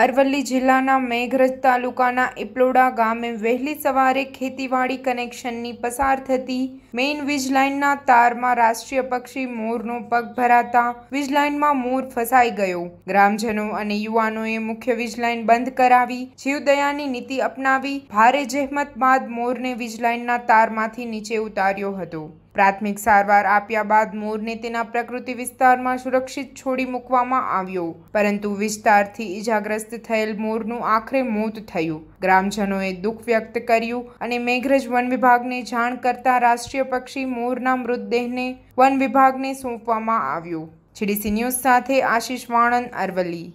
અરવલ્લી જિલ્લાના મેઘરજ તાલુકાના ઇપલોડા ગામે વહેલી સવારે ખેતીવાડી કનેક્શનની પસાર થતી મેઇન વીજ લાઇનના તારમાં રાષ્ટ્રીય પક્ષી મોરનો પગ ભરાતા વીજ લાઇનમાં મોર ફસાઈ ગયો ગ્રામજનો અને યુવાનોએ મુખ્ય વીજ લાઇન બંધ કરાવી જીવદયાની નીતિ અપનાવી ભારે જહેમત બાદ મોરને વીજ લાઇનના તારમાંથી નીચે ઉતાર્યો હતો પ્રાથમિક સારવાર આપ્યા બાદ મોરને તેના પ્રકૃતિ વિસ્તારમાં સુરક્ષિત છોડી મૂકવામાં આવ્યો પરંતુ વિસ્તારથી ઇજાગ્રસ્ત ઇજાગ્રસ્ત થયેલ મોરનું આખરે મોત થયું ગ્રામજનોએ દુઃખ વ્યક્ત કર્યું અને મેઘરજ વન વિભાગને જાણ કરતા રાષ્ટ્રીય પક્ષી મોરના મૃતદેહને વન વિભાગને સોંપવામાં આવ્યો જીડીસી ન્યૂઝ સાથે આશીષ વાણંદ અરવલ્લી